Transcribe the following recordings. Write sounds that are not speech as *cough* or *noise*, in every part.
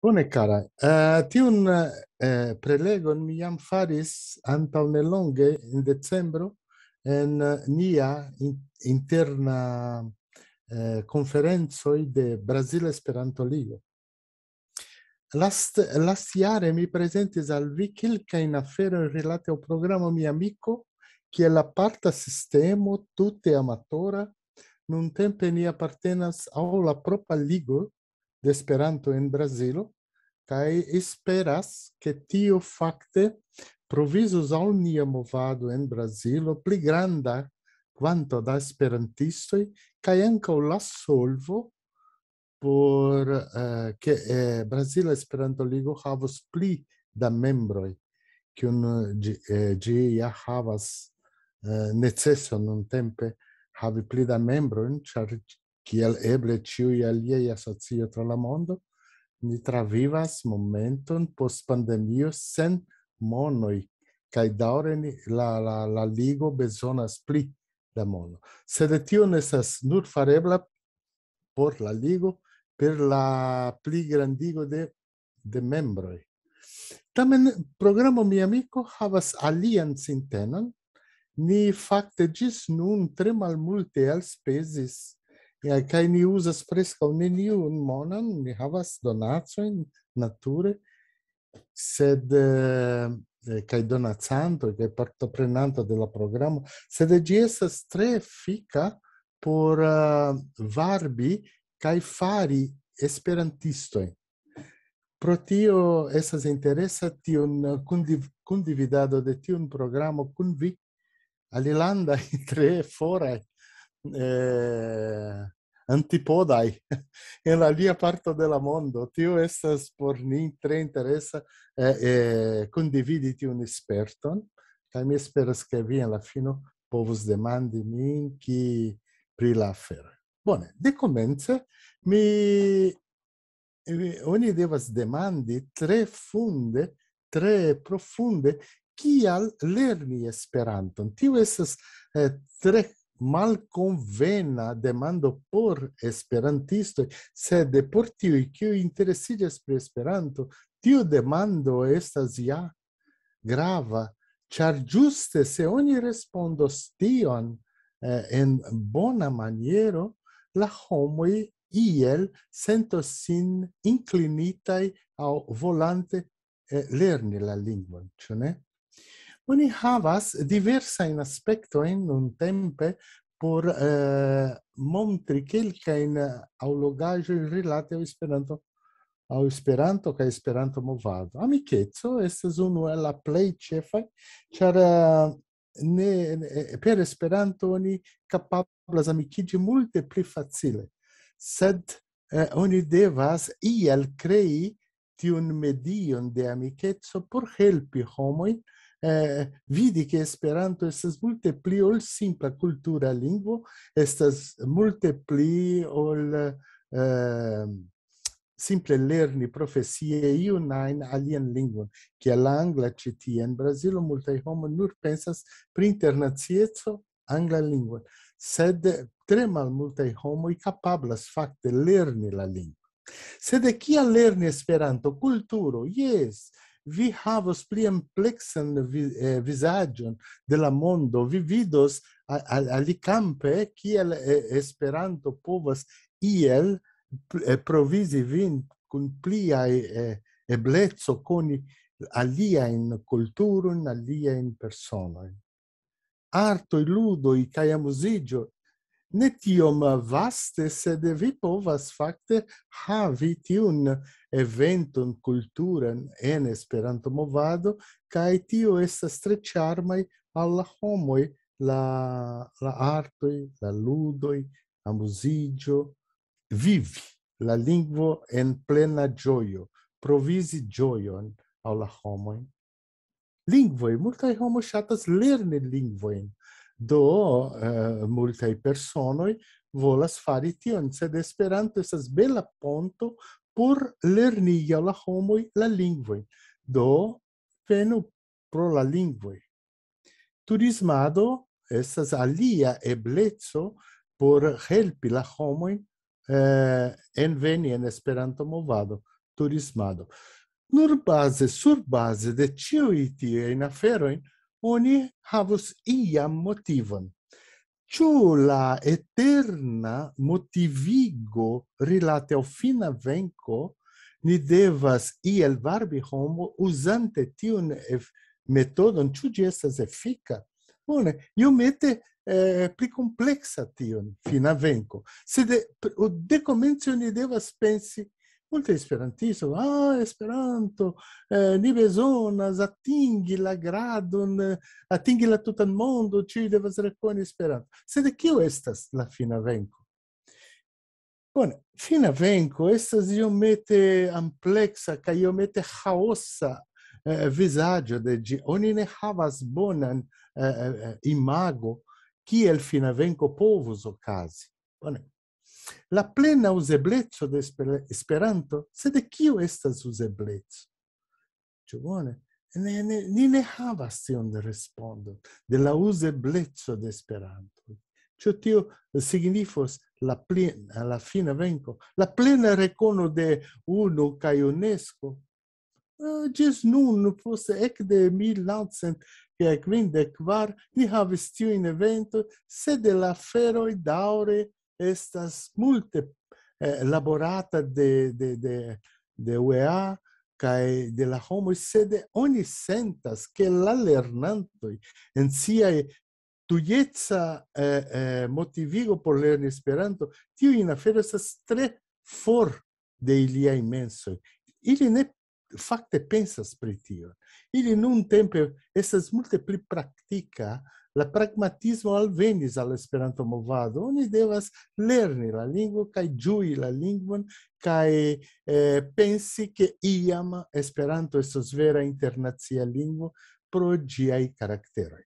Bone, cara. Uh, tiun uh, prelegon mi jam faris antaŭ nelonge en decembro en eh, nia interna uh, conferenzo de Brasil Esperanto Ligo. Last last mi presentis al vi quelca in afero relate al programma mi amico che è la parte sistema tutte amatora non tempe ni appartenas a la propria ligo d'Esperanto in en Brazilo kaj esperas ke tio facte provizos al nia movado en Brazilo pli granda quanto da esperantistoj kaj ankaŭ la solvo por ke uh, eh, havas eh, Esperanto pli da membroj kiun ĝi eh, ja havas eh, necese nuntempe havi pli da membroj ĉar kiel eble ciui aliei asocio tra la mondo, ni travivas momenton post pandemio sen monoi, cae daure la, la, la ligo besonas pli da mono. Sed tio nesas nur farebla por la ligo per la pli grandigo de, de membroi. Tamen programo mi amico havas alian sintenon, ni facte gis nun tre al elspesis ja kai ni usa fresca un ni un monan ni havas donaco in nature sed eh, eh kai donacanto kai parto prenanto della programma sed gi essa tre fica por uh, varbi kai fari esperantisto pro tio esas se interessa ti un condiv condividado de ti un programma con vi alilanda i tre fora eh, antipodai *laughs* en la lia parto de la mondo. Tio estas por ni tre interesa eh, eh, condividiti un esperto. Cai mi esperas che vi en la fino povus demandi min ki pri la fera. Bone, de comence, mi... Oni devas demandi tre funde, tre profunde, kial lerni esperanton. Tio estas eh, tre mal convena demando por esperantisto se deportivo e que o interesse de esperanto tio demando estas zia grava char juste se oni respondo stion eh, en bona maniero la homo i el sento sin inclinitai au volante eh, lerni la lingua cioè oni havas diversa in aspecto in un tempe por eh, montri quelca in aulogage relate ao esperanto ao esperanto ca esperanto movado amichezzo estes uno e la plei chefa char eh, ne, ne per esperanto oni capablas amichigi multe pli facile sed eh, oni devas iel crei tiun medion de amichezzo por helpi homoin eh, vidi che Esperanto è molto più ol simpla cultura lingua, è molto più ol eh, simple lerni profesie iu nain alien lingvon, che la angla tia in Brasile, molte homo nur pensas pri internazietzo angla lingua, sed tre mal molte homo i capablas facte lerni la lingua. Sed de chi a lerni esperanto? Culturo, yes, vi havos pli amplexan visagion eh, de la mondo, vi vidos ali campe kiel eh, esperanto povas iel eh, provisi vin kun plia eblezzo coni alia in culturum, alia in personae. Arto, ludoi, i caia musigio, ne tiom vaste sed vi povas fakte havi tiun eventon kulturan en Esperanto movado kaj tio estas tre ĉarma al la homoj la la arto la ludoj, la muziko vivi la lingvo en plena ĝojo provizi ĝojon al la homoj lingvo multaj homoj ŝatas lerni lingvojn Do, eh, multae personoi volas fari tion, sed Esperanto estas bela ponto pur lerniga la homoi la lingvoi. Do, venu pro la lingvoi. Turismado estas alia ebletso por helpi la homoi eh, en veni en Esperanto movado, turismado. Nur base, sur base de cioi tiei aferoi, oni havus iam motivum. Ciu la eterna motivigo rilate au fina venco, ni devas iel varbi homo usante tiun metodon, ciu gi estes efica? Bone, io mette eh, pli complexa tiun fina venco. Se de, ni devas pensi molti esperantisti dicono, ah, esperanto, eh, ni besonas attingi la gradon, attingi la tutto mondo, ci devas reconi esperanto. Sed chi è la fina venco? Bueno, fina venco, estas io mette amplexa, ca io haossa eh, de gi, oni ne havas bonan eh, eh, eh, imago, chi è il fina venco povus ocasi. Bueno, la plena usebletso de esperanto, sed de kio estas usebletso? Ĉu bone? Ne, ne, ni ne havas tion de respondo de la usebletso de esperanto. Ĉu tio signifos la plena, la fina venco, la plena recono de unu kaj UNESCO? Eh, ĝis nun, poste ekde mil naŭcent kaj kvindek kvar, ni havis tiujn eventojn, sed de la aferoj daŭre estas multe eh, laborata de de de de UEA kai de la homo sed oni sentas ke la lernantoj en sia tujetsa eh, eh, motivigo por lerni esperanto tiu in afero estas tre for de ilia imenso ili ne facte pensas pri tio ili nun tempe estas multe pli praktika la pragmatismo al venis al esperanto movado oni devas lerni la lingvo kaj ĝui la lingvon kaj eh, pensi ke iam esperanto estos vera internacia lingvo pro ĝiaj karakteroj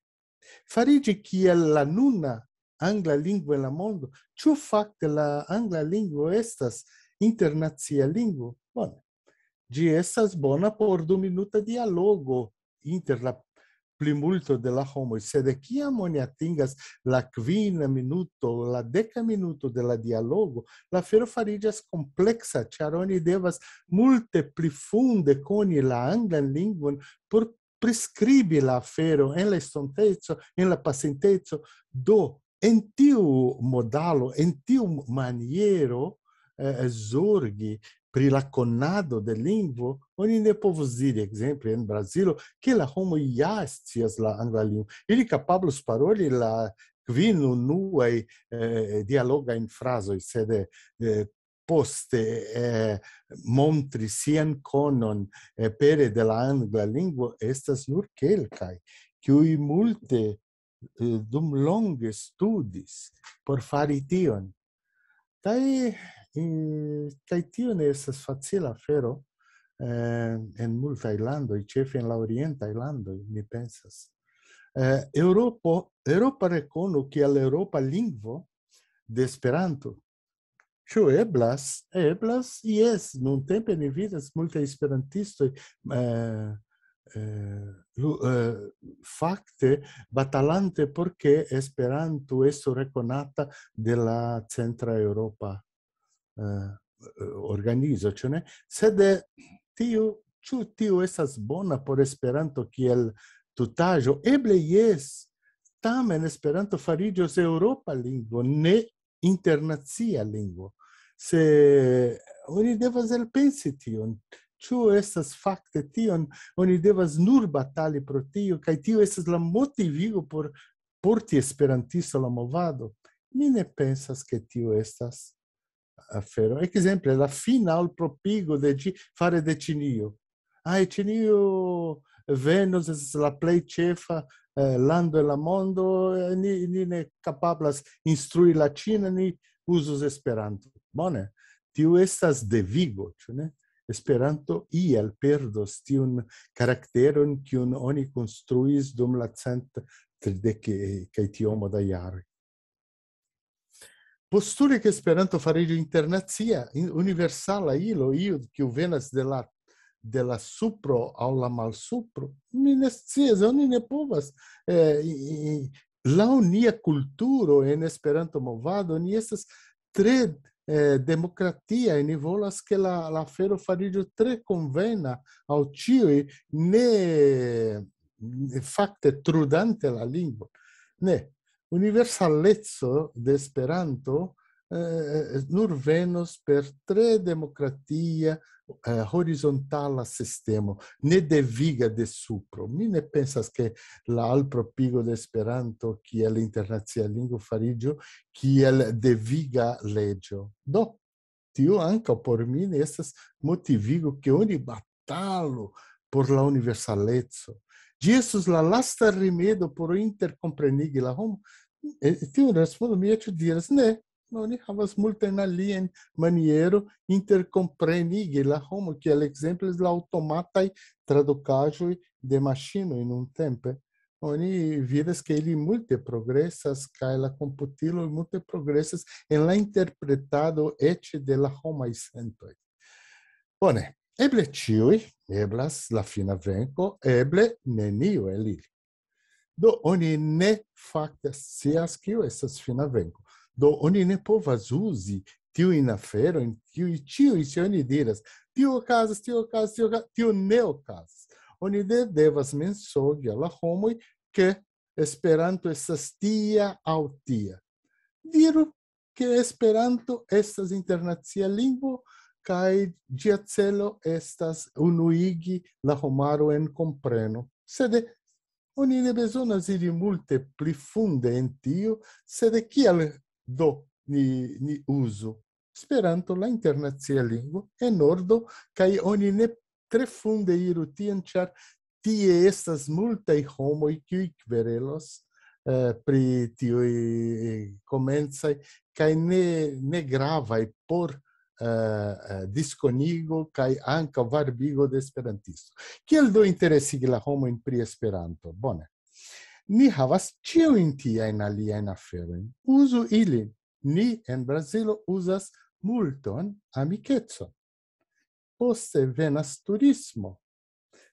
farigi kiel la nuna angla lingvo en la mondo ĉu fakte la angla lingvo estas internacia lingvo bone ĝi estas bona por du minuta dialogo inter la pli multo de la homo sed kia moni atingas la quina minuto la deca minuto de la dialogo la fero farigas complexa charoni devas multe pli funde coni la angla lingvon por prescribi la fero en la stontezzo en la pacientezzo do en tiu modalo en tiu maniero eh, pri la connado de linguo oni ne povus dire exemple in brasilo che la homo iastias la anglalium ili capablus paroli la quinu nuai eh, dialoga in fraso in sede eh, poste eh, montri sian conon eh, pere de la angla lingua estas nur kelkai kiu multe eh, dum longe studis por fari tion tai in kai tio ne estas facila afero eh, en multa ilando i chefe la orienta ilando ni pensas eh, europo europa recono ke al europa lingvo de esperanto Ĉu eblas? Eblas? Jes, nuntempe ni vidas multaj esperantistoj eh, eh, eh fakte batalante por ke Esperanto estu rekonata de la centra Europa eh, organizo ce ne se tiu chu tiu esas bona por esperanto kiel el eble yes tamen esperanto farigio se europa lingvo ne internacia lingvo se oni devas el pensi tiu chu esas fakte tiu oni devas nur batali pro tiu kaj tiu esas la motivigo por porti esperantisto la movado Mi ne pensas che tio estas afero. Per esempio, la fine al propigo di de fare decinio. Ah, decinio Venus, la play cefa, eh, l'ando e la mondo, eh, ni, ni ne capablas instrui la Cina, ni usus Esperanto. Bone, tiu estas devigo, ĉu ne? Esperanto iel perdos tiun karakteron kiun oni konstruis dum la cent tridek eh, kaj tiomo da jaroj. postuli che esperanto fare internazia, universala ilo, io che venas della della supro au la mal supro mi ne scias oni ne povas eh, la unia culturo en esperanto movado ni estas tre eh, democratia e ni volas che la la fero farigio tre convena al tio ne facte trudante la lingua ne universalezzo d'Esperanto eh, eh, eh, nur venus per tre democratia eh, horizontala sistema, ne deviga de supro. Mi ne pensas che la alpropigo d'Esperanto, Esperanto, chi è l'internazia lingua farigio, chi è deviga legio. Do, tio anca por mi ne motivigo che ogni battalo por la universalezzo, Jesus la lasta remedo por intercomprenigi la homo, Et in respondo mi et tu diras, ne, noni havas multe in alien maniero intercompreinighi la homo, quia la l'automatae traducajui de machino in un tempe. Oni vidas che ili multe progressas, cae la computilo multe progressas, en la interpretado etce de la homai sentoi. Bone, eble tiu, eblas la fina venco, eble menio el ili do oni ne fakte scias kio estas fina venko do oni ne povas uzi tiu in afero in tiu tiu se oni diras tiu okazas tiu okazas tiu okazas tiu ne okazas oni devas mensogi la homui ke esperanto estas tia aŭ tia diru ke esperanto estas internacia lingvo cae ĝia celo estas unuigi la homaro en kompreno sed Oni ne besonas iri multe pli funde en tio, sed kial do ni, ni uso? Esperanto la internazia lingua en nordo, cai oni ne tre funde iru tien, char tie estas multai homoi cui querelos eh, pri tioi comenzai, eh, cae ne, ne gravai por Eh, eh, disconigo kai anka varbigo de esperantisto. Kiel do interesi la homo in pri esperanto? Bone. Ni havas ĉiu in tia en alia en afero. Uzu ili. Ni en Brazilo uzas multon amikeco. Poste venas turismo.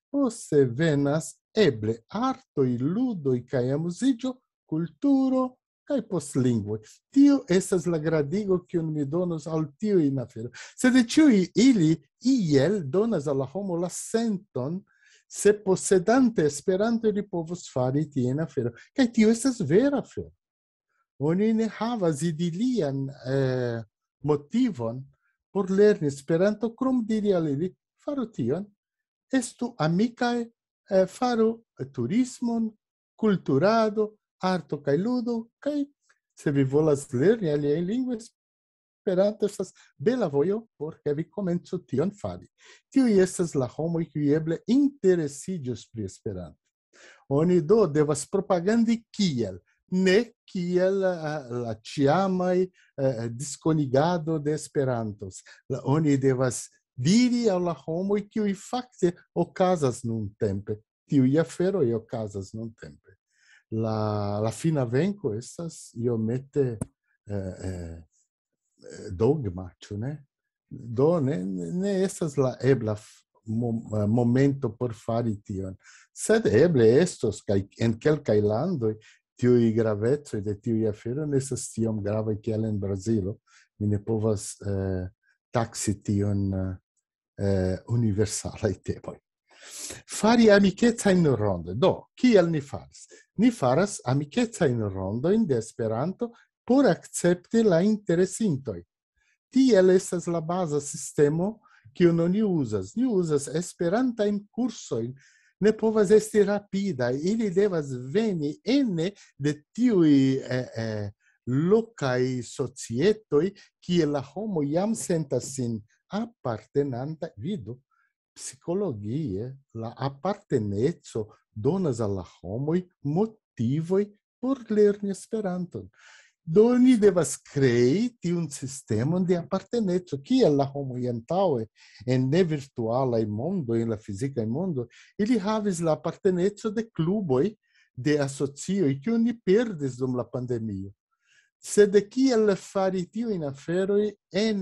Poste venas eble arto i ludo i kai amuzigo, kulturo, kai post lingvo tio esas la gradigo ki mi donos al tio in afero se de ili iel donas al homo la senton se posedante esperanto li povos fari tie in afero kai tio esas vera afero oni ne havas idilian eh, motivon por lerni esperanto krom diri al ili faru tion estu amikae eh, faru turismon kulturado arto kaj ludo kaj se vi volas lerni aliajn lingvojn Esperanto estas bela vojo por ke vi komencu tion fari. Tiuj estas la homoj kiuj eble interesiĝos pri Esperanto. Oni do devas propagandi kiel, ne kiel la ĉiamaj uh, diskonigado de Esperantos. oni devas diri al la homoj kiuj fakte okazas nuntempe. Tiuj aferoj okazas tempe la la fina venco estas io mette eh, eh, dogma ĉu ne do ne ne estas la ebla eh, momento por fari tion sed eble estos kaj en kelkaj landoj tiu i graveco de tiu i afero ne estas tiom grava kiel Brasilo. mi ne povas eh, taksi tion eh, universalaj *laughs* Fari amiketa in ronde. Do, kiel ni faras? Ni faras amiketa in rondo in de esperanto por accepti la interesintoi. Tiel estes la basa sistemo ki uno ni usas. Ni usas esperanta in curso in ne povas esti rapida. Ili devas veni ene de tiui eh, eh, locai societoi kiel la homo iam sentas in appartenanta vidu psicologia la appartenenza donas alla homo i motivo i por ler doni de vas crei ti un sistema de appartenenza chi alla homo i antau e ne virtual mondo e la fisica ai mondo ili havis haves la appartenenza de cluboi, de associo i che ni perdes dum la pandemia se de chi el fariti u in afero i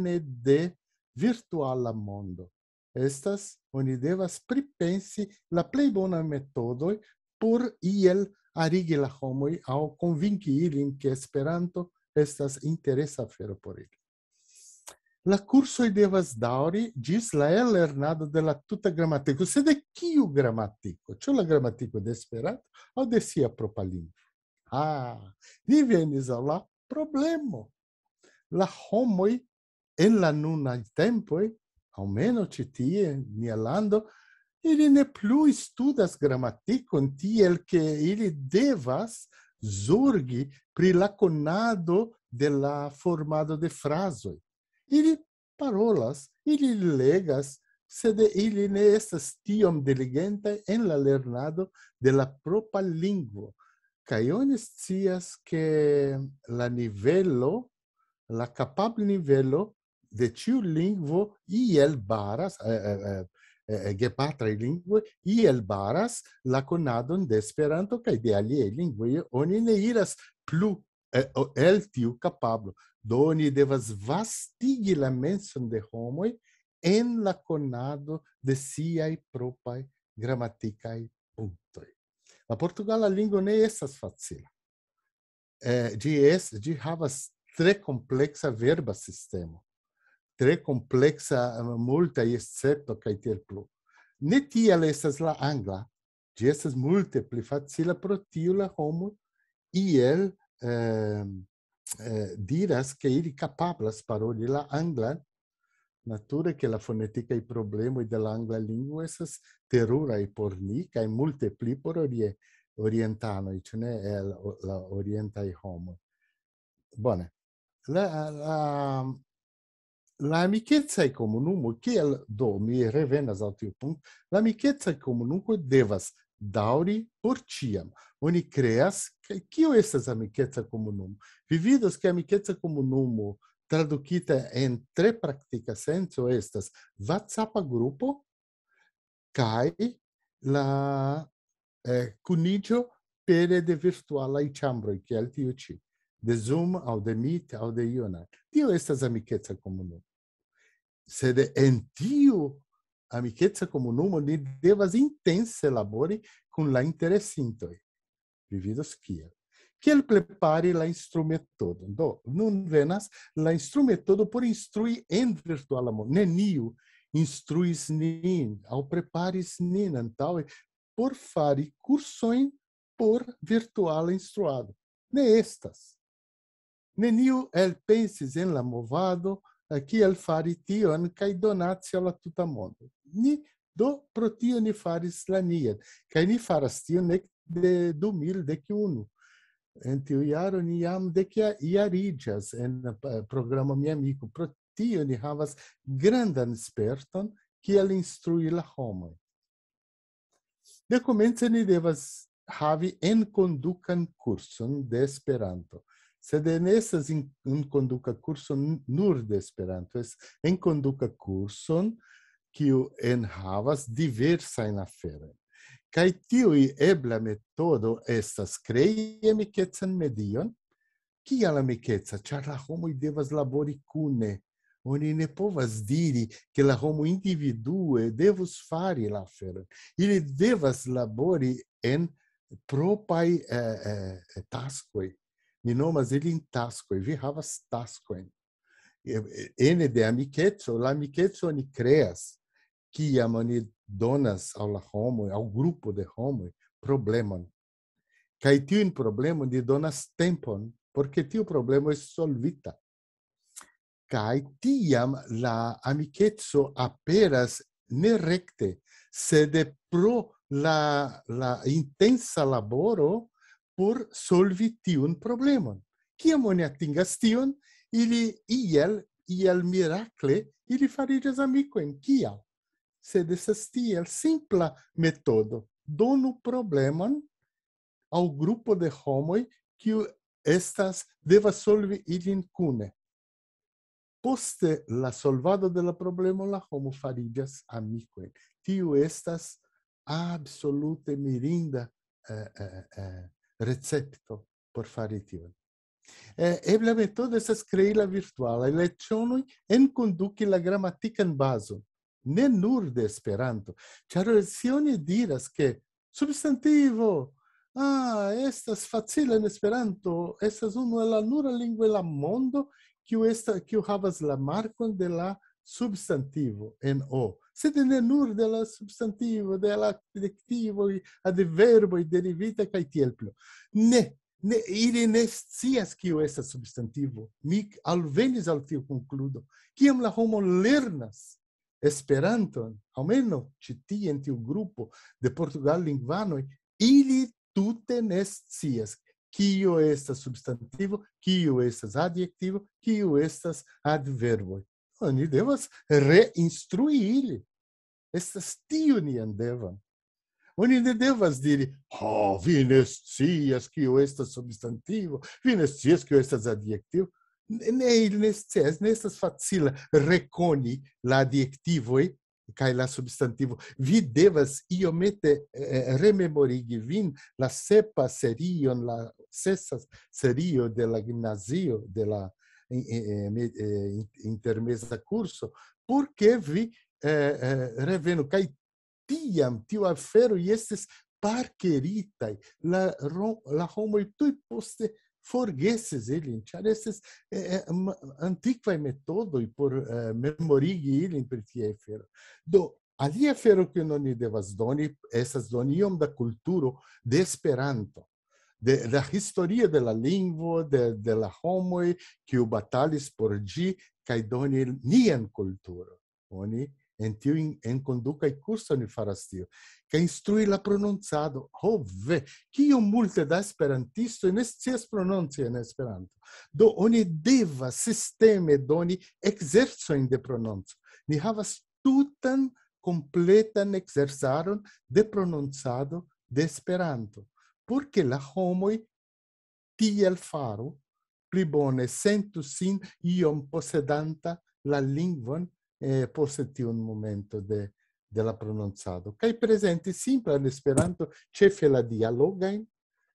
ne de virtuala mondo estas oni devas pripensi la plej bona metodoj por iel arigi la homoj aŭ konvinki ilin ke Esperanto estas interesa afero por il. La curso i devas dauri dis la el lernado de la tuta grammatico. Se de kiu grammatico? Ciò la grammatico de Esperanto o de sia propa Ah, vi venis al la problemo. La homoi en la nunai tempoi almeno ci tie mia lando ili ne plu studas ti el che ili devas zurgi pri la conado de la formado de frasoi. Ili parolas, ili legas, sed ili ne estas tiom diligente en la lernado de la propa lingvo. Caiones oni scias che la nivelo, la capab nivelo de ciu lingvo iel baras eh, eh, eh, eh, eh lingvo iel baras la conadon de esperanto kaj de alie lingvoj oni ne iras plu eh, el tiu kapablo do oni devas vastigi la menson de homoi en la conado de siaj propaj gramatikaj punktoj la portugala lingua ne estas facila eh, ĝi es ĝi havas kompleksa verba sistemo tre complexa eh, multa i excepto kai tiel plu ne tiel estas la angla gi estas multe pli facila pro tiu la homo iel eh, eh, diras ke ili capablas paroli la angla nature che la fonetica i problemi la angla lingua esas terura i porni che è multe pli por orie orientano e cioè la orienta i homo bene la la amicetza e comunumo che do mi revenas al tio punto la amicetza e comunumo devas dauri por tiam oni creas che qui o estas amicetza comunumo vividas che amicetza comunumo traducita en tre practica senso estas whatsapp grupo kai la eh, cunigio pere de virtuala i chambro che al ci de zoom au de meet au de iona tio estas amicetza comunumo de entio amicetza comunumo ni devas intense labori com la interesintoi, vividos kiel. Kiel prepari la instrumentodon? Do, nun venas la instrumetodo por instrui en virtuala mondo. Neniu instruis nin, au preparis nin antaue por fari cursoin por virtuala instruado. Ne estas. Neniu el pensis en la movado, Ciel eh, fari tion, cae donatia la tuta moda. Ni, do, pro tio ni faris la nien. Cae ni faras tion nec de 2011. En tio iaro ni iam decia iaridias en eh, programma Mi amico. Pro tio ni havas grandan esperton, cae al instrui la homo. De commense ni devas havi enkonducan cursum de esperanto. Sede n'estas in conduca curso nur de Esperanto, es in conduca cursum, quio en havas diversa in affere. Cai tiu ebla metodo estas crei emicetzan medion. Chia la emicetza? Ciar la homoi devas labori cune. Oni ne povas diri che la homo individue devus fari l'affere. Ili devas labori en propai eh, eh, eh, taskoi ni nomas ilin tasko vi havas tasko en ene de amiketso la amiketso ni creas, ki amoni donas al la homo al gruppo de homo problemon kai tiu in problemo ni donas tempon porque tiu problema es solvita kai tiam la amiketso aperas ne recte sed pro la la intensa laboro por solvi un problemon. Kiam oni atingas tion, ili iel, iel miracle, ili farigas amicoen. Kial? Sed estas tiel simpla metodo. Donu problemon al grupo de homoi kiu estas devas solvi ilin cune. Poste la solvado de la problemo la homo farigas amicoen. Tiu estas absolute mirinda eh, eh, eh, recepto por fari tion. Eh, eble metodo estas virtuale la virtualaj lecionoj enkonduki la gramatikan bazon, ne nur de Esperanto, ĉar lecioni diras ke substantivo Ah, estas facile en Esperanto, estas uno el la nura lingvo en la mondo kiu estas kiu havas la markon de la substantivo en o sete ne nur de la substantivo de la adjectivo ad de verbo e derivita kai tiemplo ne ne ilin esties ki o esta substantivo mik alvenis al tiu concludo ki la homo lernas esperanto almeno ti ti enti tiu grupo de portugal linguano ili tute en esties ki o substantivo ki o estas adjectivo ki o estas adverbo ani devas re instrui estas tiu nian devon. Oni ne devas diri, ho, oh, vi ne scias kio estas substantivo, vi ne scias kio estas adjektivo. Ne, ili ne scias, ne estas facile rekoni la adjektivoi kai la substantivo vi devas iomete eh, eh, rememorigi vin la sepa serion la sesa serio de la gimnazio de la eh, eh, eh, eh intermesa curso porque vi Eh, eh, revenu kai tiam tiu afero estes parkeritaj la la homo tuj poste forgeses ilin, char esses eh, eh antiquae metodoi por eh, memorigi ilin per tiei fero. Do, alia è fero che non ne devas doni, essas doni iom da culturo de esperanto, de la historia de la lingua, de, la homoi, che batalis por gi, cae doni nian culturo. Oni, en tiu en conduca i curso ni faras tiu ke instrui la pronunzado. ho oh, ve ki multe da esperantisto ne scias prononci en esperanto do oni deva sisteme doni exerco in de prononco ni havas tutan completan exerzaron de prononcado de esperanto porque la homoi tiel faru pli bone sentu sin iom posedanta la lingvon e eh, un momento de della pronunciado kai presenti sempre all'esperanto Esperanto, fe la dialoga in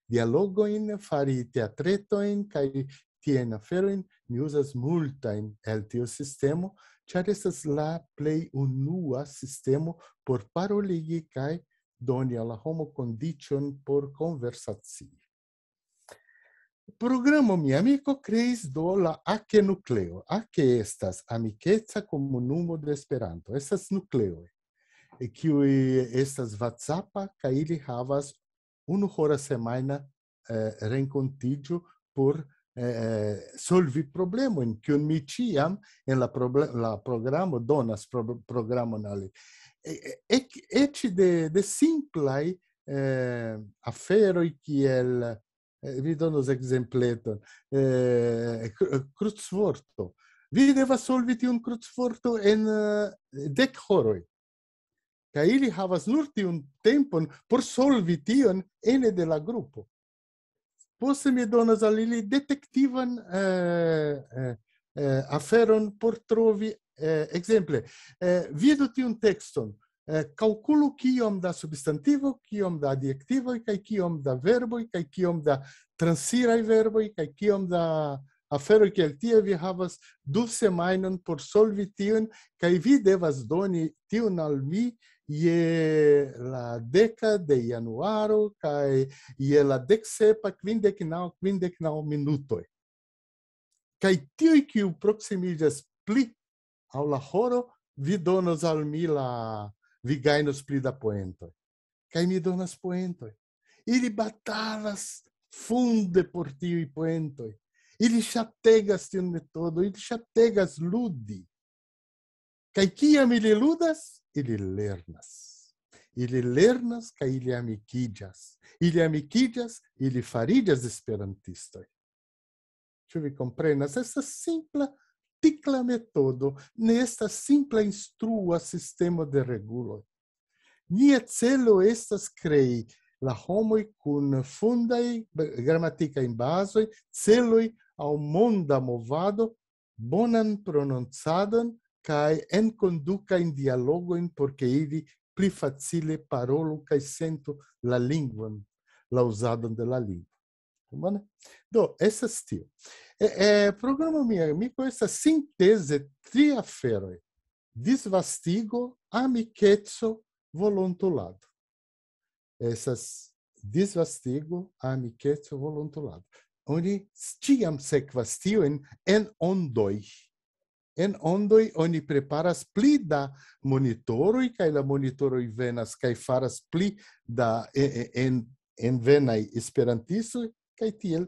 dialogo in fare teatretto in kai tiene ferro mi usas multa in el tio sistema c'è questa la play un sistema por paroligi kai doni alla homo condition por conversazione programo mi amico creis do la ake nucleo ake estas amiketa komunumo de esperanto estas nucleo e kiu estas whatsapp ka ili havas unu hora semajna eh, renkontiĝo por eh, eh solvi problemo en mi ĉiam en la, problem, la programo donas pro, programo nali e e de de simplai eh, afero kiel Eh, vi donos exempleton eh, eh crucsvorto vi deva solvi ti un crucsvorto en uh, eh, dec horoi ca ili havas nur ti un tempon por solvi ti ene de la gruppo posse mi donas al ili detektivan eh, eh, aferon por trovi eh, exemple eh, vi ti un texton Eh, calculo quiom da substantivo, quiom da adjectivo, cae quiom da verbo, cae quiom da transirai verbo, cae quiom da afero che al tie vi havas du semainon por solvi tion, cae vi devas doni tion al mi ie la deca de januaro, kai ie la dec sepa, quindec nao, quindec nao minutoi. Cae pli au la horo, vi donos al mi la... ligai nos plida poento, cai mi donas poento, Ili batalas funde por e poento. Ili ŝategas de todo. ili chategas ludi. Kaj kiam ili ludas, ili lernas. Ili lernas kaj ili amikiĝas. Ili amikiĝas, ili fariĝas esperantistoj. tu vi comprenas essa simples Ticla metodo ne est a simpla instrua systemo de regulo. Nia cello estas crei la homoi kun fundae grammaticae in basoi, celloi au movado, bonan pronontsadan, cae en conduca in dialoguin, porce ivi pli facile parolu cae sentu la linguan, la usadan de la lingua. Do, essa stio. E, programa mia, mi questa sintese tri afferoi. Disvastigo, amichezzo, volontulado. Essas disvastigo, amichezzo, volontulado. Oni stiam sequastio in en ondoi. En ondoi oni preparas pli da monitoroi, cae la monitoroi venas, cae faras pli da en, en, en venai cae tiel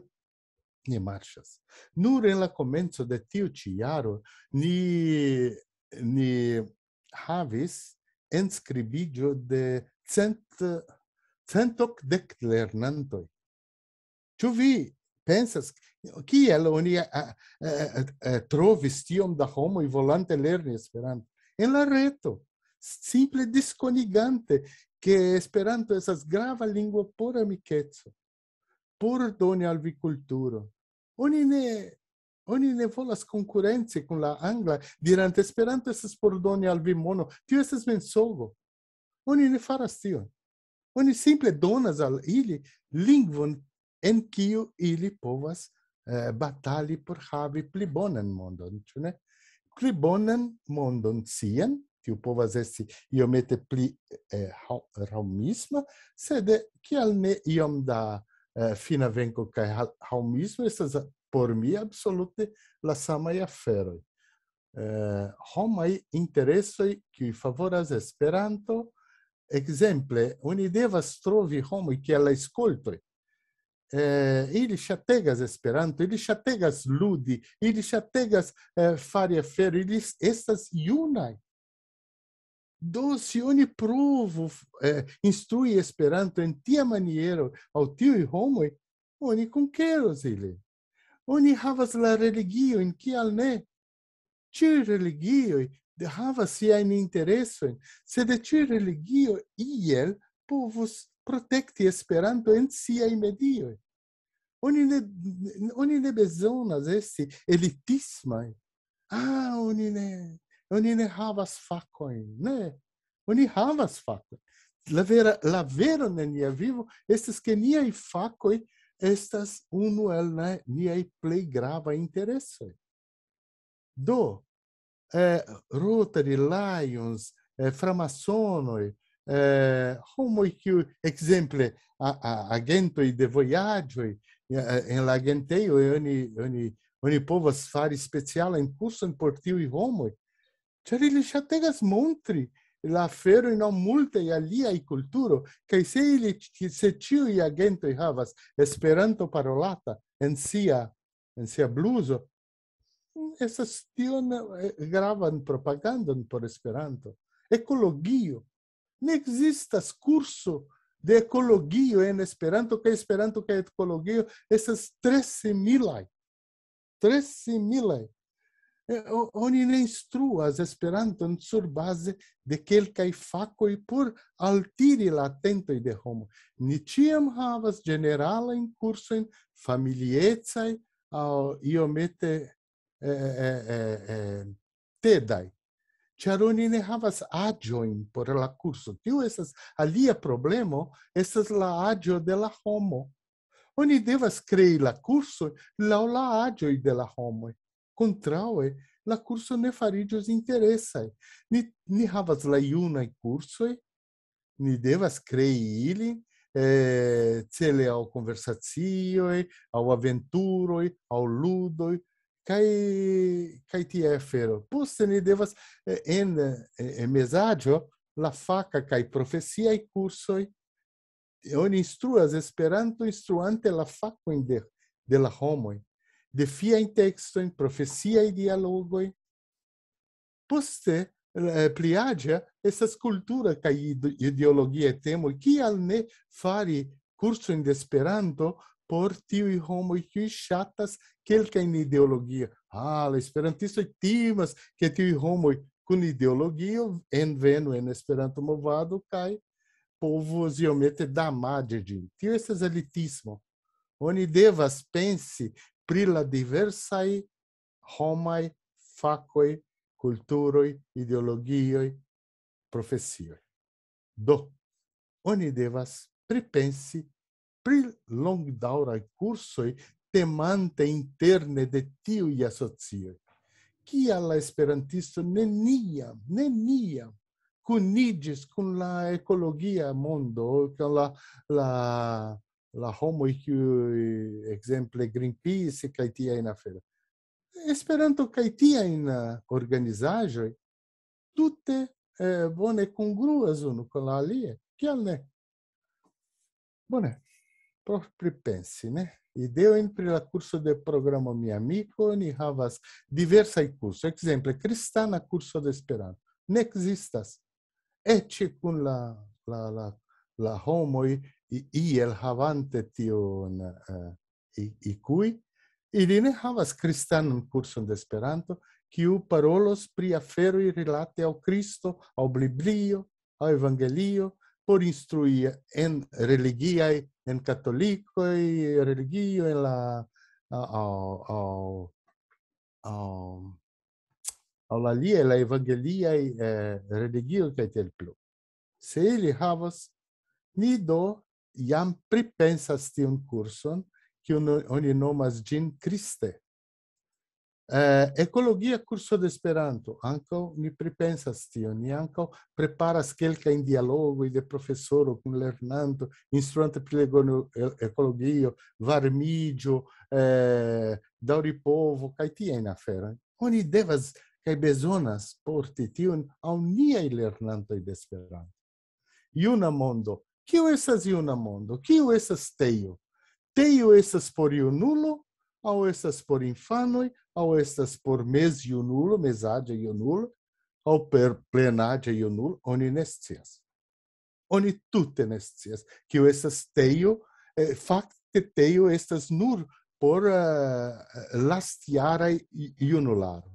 ni marchas. Nur en la comenzo de tiu ci iaro ni, ni havis inscribigio de cent, centoc dec lernantoi. Ču vi pensas, kiel oni a, trovis tiom da homo i volante lerni esperanto? En la reto, simple disconigante, che esperanto esas grava lingua por amicetso por doni alvi culturo. Oni ne volas concurrenci con la angla dirante Esperanto estes por doni alvi mono. Tio estes mensogo. Oni ne faras tio. Oni simple donas al ili lingvum en cio ili povas eh, batali por havi plibonen mondon, cio ne? Clibonen mondon sien, tio povas esti iomete pli eh, raumisma, sede cial me iom da Eh, fina venko kaj homismo estas por mi absolute la samaj aferoj. Eh, homaj interesoj kiuj favoras Esperanto, exemple, oni devas trovi homoj kiel la skultoj. Eh, ili chategas Esperanto, ili chategas ludi, ili chategas eh, fari aferojn, ili estas junaj do si oni provo eh, instrui esperanto en tia maniero ao tio e homo oni con queros oni havas la religio in que al ne ti religio de havas si ein interesse se de ti religio iel povus protecti esperanto en sia medio oni ne oni ne bezonas esti elitismai ah oni ne oni ne havas facoi, ne, oni havas facoin. La vera, la vera ne nia vivo, estes che niai facoi estas unu el ne, niai plei grava interesse. Do, eh, Rotary, Lions, eh, Framasonoi, eh, homoi que, exemple, a, a, agentoi de voyagioi, en la agenteio, oni, oni, oni povas fari speciala impulsan por tiui homoi, cer ili chategas montri la fero in multe e ali i culturo che se ili se ciu i agento havas esperanto parolata en sia en sia bluso essa stion eh, gravan propagandon por esperanto ecologio ne existas curso de ecologio en esperanto kaj esperanto kaj ecologio esas 13000 13000 Eh, oni ne instruas esperanton sur base de kelkaj fakoj por altiri la atenton de homo ni ĉiam havas ĝeneralajn kursojn familiecaj aŭ iomete eh eh eh tedaj ĉar oni ne havas aĝojn por la kurso tio estas alia problemo estas la aĝo de la homo oni devas krei la kurso laŭ la aĝoj de la homoj contraue la curso ne farigios interessae. Ni, ni havas la iunae cursoi, ni devas crei ili, eh, cele au conversazioi, au aventuroi, au ludoi, kai kai ti Poste, fero ne devas eh, en eh, mesaggio la faca kai professia i cursoi e oni instruas esperanto instruante la faco in de, de la homoi texto defiajn profecia e dialogoj. Poste eh, pliaĝa essa kultura kaj ideologia temoj, kial ne fari curso de Esperanto por que homoj kiuj ŝatas kelkajn ideologia. Ah, la esperantistoj timas ke homo com ideologia ideologio envenu en Esperanto movado kaj povos iomete damage ĝin. Tio estas elitismo. Oni devas pensi pri la diversai homai facoi, culturoi, ideologioi, professioi. Do, oni devas pripensi pri long daurai temante interne de tiui associoi. Cia la esperantisto neniam, neniam, cunigis cun la ecologia mondo, cun la, la la homo iu exemple Greenpeace kaj tia in afero. Esperanto kaj tia in uh, organizajo tutte eh, bone congruas unu con la alie. Kial ne? Bone, propri pensi, ne? Ideo in pri la curso de programo mi amico ni havas diversa i curso. Exemple, cristana curso de esperanto. Ne existas. Ecce cun la, la, la, la homo iel havante tion eh, i icui, ili havas cristanum cursum d'esperanto, quiu parolos pri aferui relate au Cristo, au Biblio, au Evangelio, por instrui en religiae, en catholicoi, religio, en la... au... au... au... au la lia, la evangeliae eh, religio, cae tel Se ili havas, ni do iam pripensas tiun kurson, kiun oni nomas ĝin Kriste. Eh, ekologia kurso de Esperanto, ankaŭ ni pripensas tion, ni ankaŭ preparas kelkajn dialogojn de profesoro kun lernanto, instruante pri ekologio, Varmigio, eh, daŭripovo kaj tiajn aferojn. Oni devas kaj bezonas porti tion al niaj lernantoj de Esperanto. Juna mondo, Kiu estas iuna mondo? Kiu estas teio? Teio estas por iunulo, au estas por infanoi, au estas por mes iunulo, mesadja iunulo, au per plenadja iunulo, oni nescias. Oni tute nescias. Kiu estas teio, eh, facte teio estas nur por uh, lastiare iunularo.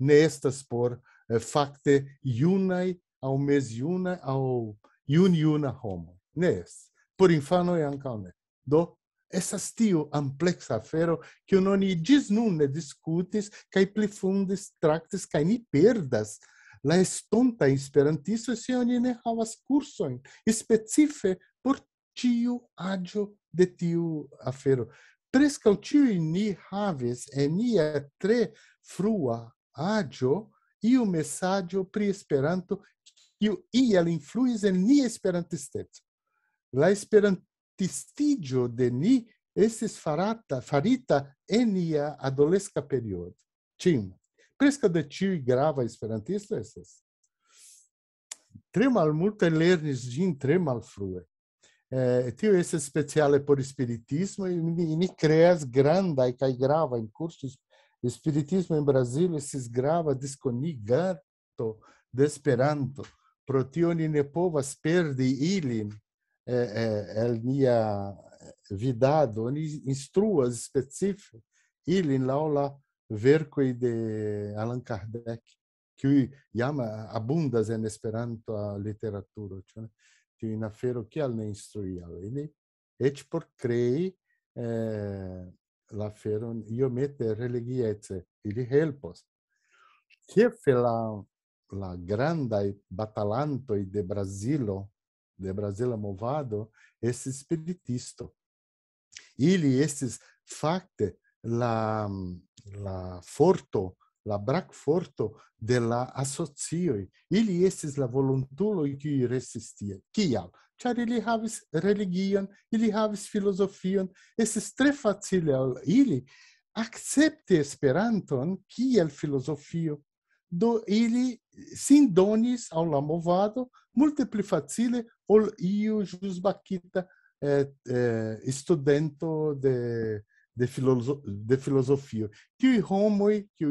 Ne estas por eh, facte iunai, au mes iunai, au iun iuna homo ne es. Por infano e ancao ne. Do, esas tiu amplexa afero que non ni gis discutis cae plifundis fundis tractis cae ni perdas la estonta esperantisto se oni ne havas cursoin specife por tiu agio de tiu afero. Prescal tiu ni havis e ni e tre frua agio e o mensagem pri esperanto iel influis en ni esperantistetso. la esperantistiĝo de ni esses farata, farita en nia adolesca periodo. Ĉiam. Preskaŭ de ĉiuj gravaj esperantistoj estas. Tre malmulte lernis ĝin tre malfrue. Eh, tio estas speciale por espiritismo e ni, ni creas grandaj grava gravaj cursos espiritismo em Brasil esses grava disconigato de Esperanto pro tio ni ne povas perdi ilin é, é, é, linha é, vidado, oni instruas específico, ele lá lá verco de Allan Kardec, que chama abundas en Esperanto a literatura, ĉu ne? Tiuj aferoj ele ne instrui al ili, por krei eh, la aferon iomete religiece, ele helpos. Ĉefe la la grande batalantoj de Brazilo de Brasil movado, esse spiritisto. Ili estis facte la la fortu, la bracfortu de la associui. Ili estis la voluntulo in cui resistia. Chi al? Ciar ili havis religion, ili havis filosofion. Estis tre facile al ili accepte esperanton, chi al filosofio. Do ili sin donis au la movado, multe pli facile ol iu jus bacita eh, eh, studento de de filosofio de filosofio tiu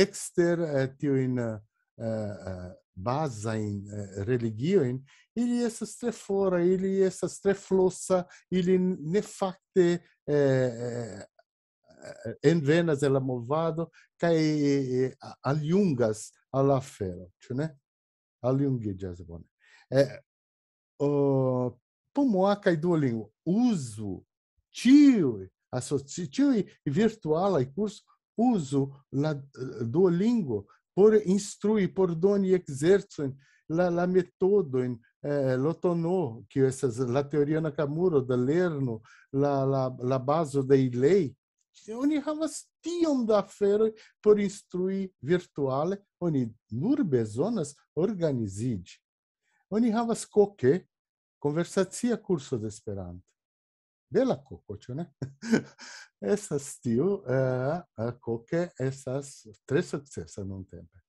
exter eh, tiu in eh, eh, basa in eh, religio in ili es tre fora ili es tre flossa ili ne facte eh, eh, en venas movado kai eh, eh, aliungas al afero ĉu ne aliungiĝas É, o Pomoca e Duolingo, uso, tio, associativo e virtual e curso, uso la Duolingo por instruir, por doni exercen la, la metodo in eh, é, l'otono, que essas la teoria Nakamura da lerno, la, la, la baso da lei, oni havas tiom da aferoj por instruir virtuale, oni nur bezonas organiziĝi. oni havas koke conversazia curso de esperanto bela koko ĉu ne *laughs* estas tiu eh, eh, koke estas tre non nuntempe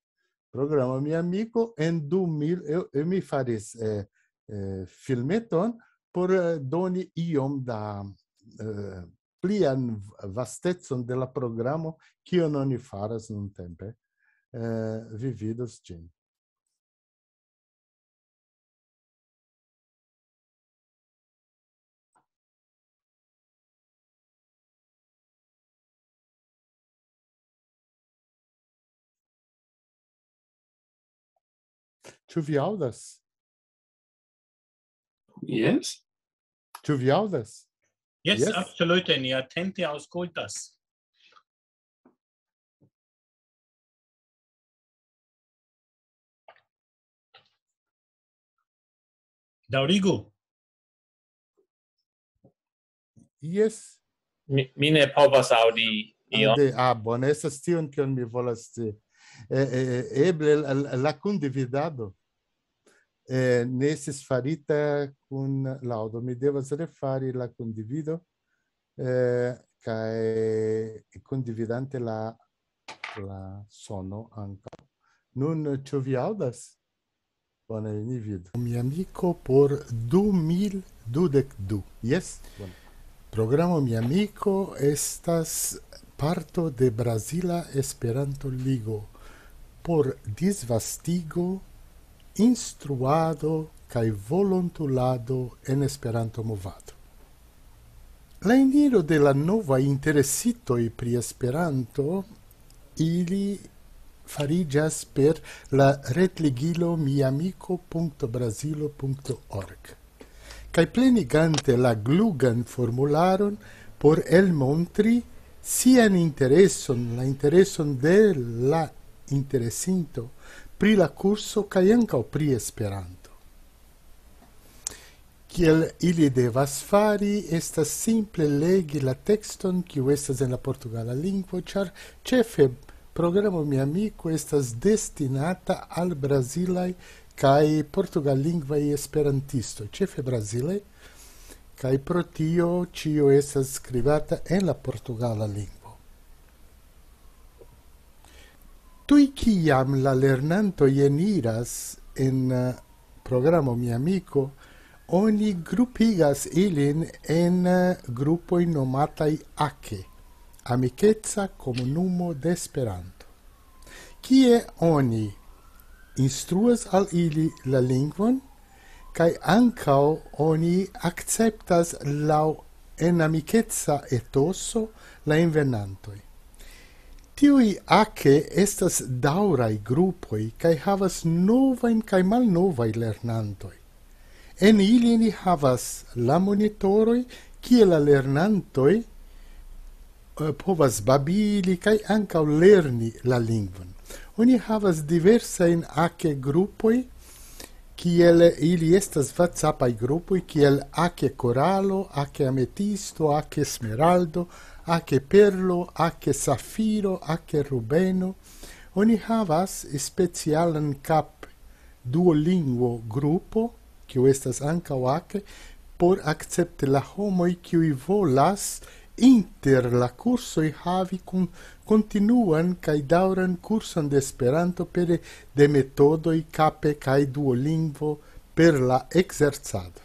Programma mi amico en 2000 eu, eu mi faris eh, eh, filmeton por eh, doni iom da eh, plian vastezon de la programo kio non ni faras non tempe eh, vividos ĝin the others. Yes. the others. Yes, yes. absolutely. ni atente auscultas. Daurigu. Yes. Mi, mi ne povas aŭdi ion. Ah, bone, estas tion, kion mi volas scii. Eh, eh, eh, Eble la kundividado neis farita kun l'ŭdo. Mi devas refari la kondivido condividante la sono ankaŭ. Nun ĉo vi aŭdas? Bon individu Mi amiko por 22.. Programo mi amiko estas parto de Brazila EsperantoLigo. Por disvastigo instruado kaj volontulado en Esperanto-movado la eniro de la novaj interesitoj pri Esperanto ili fariĝas per la retligilo mi amiko.razilo.org kaj plenigante la klugan formularon por elmonttri sian intereson la intereson de la interesinto pri la curso kajanka o pri esperanto kiel ili devas fari estas simple leĝe la tekston kiu estas en la portugala lingvo ĉefo programo mia mi estas destinata al brazilaj kaj portugala lingve esperantisto ĉefo brazilaj kaj pro tio kiu estas skribata en la portugala lingvo Tuj kiam la lerernnantoj eniras en eh, programo Mi amiko, oni grupigas ilin en eh, grupoj nomataj Ake, amikeca komunumo de Esperanto,kie oni instruas al ili la lingvon, kaj ankaŭ oni akceptas laŭ enamiikeca etoso la invernantoj. Tiui ace estas daurai grupoi cae havas novaim cae mal novai lernantoi. En ili ni havas la monitoroi cia la lernantoi eh, povas babili cae ancau lerni la lingvon. Oni havas diversain ace grupoi kiel ili estas whatsappai grupoi, kiel ake coralo, ake ametisto, ake smeraldo, ac perlo, ac safiro, ac rubeno, oni havas specialen cap duolinguo gruppo, quio estas anca oac, por accepte la homo e quio volas inter la curso havi cum continuan cae dauran cursan de esperanto pere de metodo i cape cae Duolingo per la exerzado.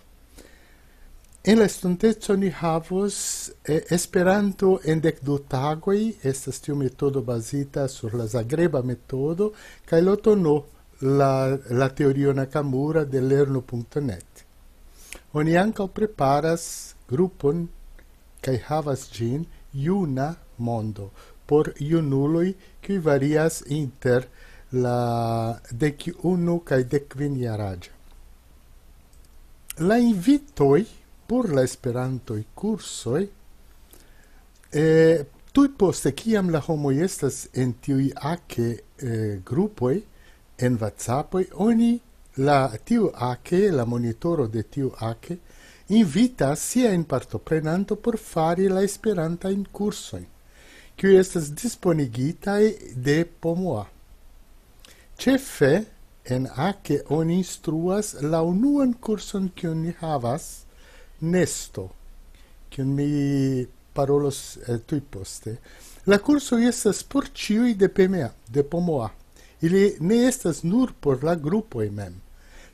En la estontezzo ni havos eh, Esperanto en dec du tagoi, tiu metodo basita sur la Zagreba metodo, ca il otto no la, la teoria Nakamura de lerno.net. Oni anca preparas grupon ca havas gin iuna mondo por iunului qui varias inter la dec unu ca dec vini La invitoi por la esperanto i curso e tu poste kiam la homo estas en tiu a ke eh, grupo en whatsapp oi oni la tiu a ke la monitoro de tiu a ke invita sia in parto prenanto por fari la esperanta in curso ki estas disponigita de pomoa chefe en a ke oni instruas la unuan kurson ki oni havas nesto che mi parolo eh, tu poste la corso che sta por ciui de pma de pomoa ili ne estas nur por la grupo e mem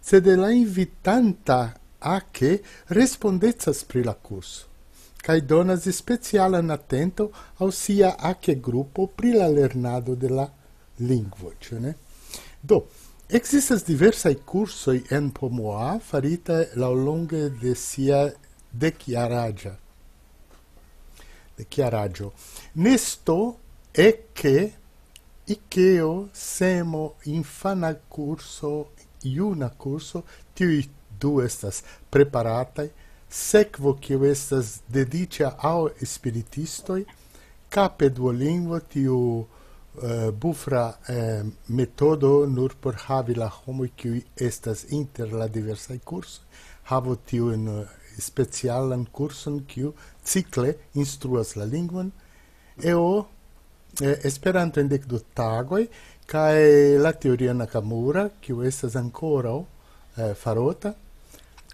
sed de la invitanta a che respondezas pri la corso kai donas specialan attento au sia a che gruppo pri la lernado de la lingvo, cioè, ne? Do, Existas diversae cursoi en Pomoa farita laulonge de sia de chiaragia. De chiaragio. Nesto e che Ikeo, Semo, Infana Curso, Iuna Curso, ti du estas preparatai, secvo kiu estas dedicia ao espiritistoi, cape duolingvo, tiu... Tiui... Eh, bufra eh, metodo nur por havi la homo kiu estas inter la diversaj curs, havo tiun eh, specialan kurson kiu cikle instruas la lingvon eo eh, esperanto en dek tagoi, tagoj kaj la teoria nakamura kiu estas ancora farota